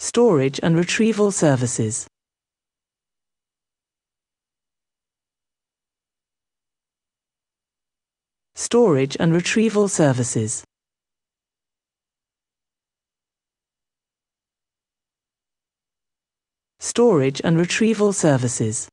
storage and retrieval services. Storage and retrieval services. Storage and retrieval services.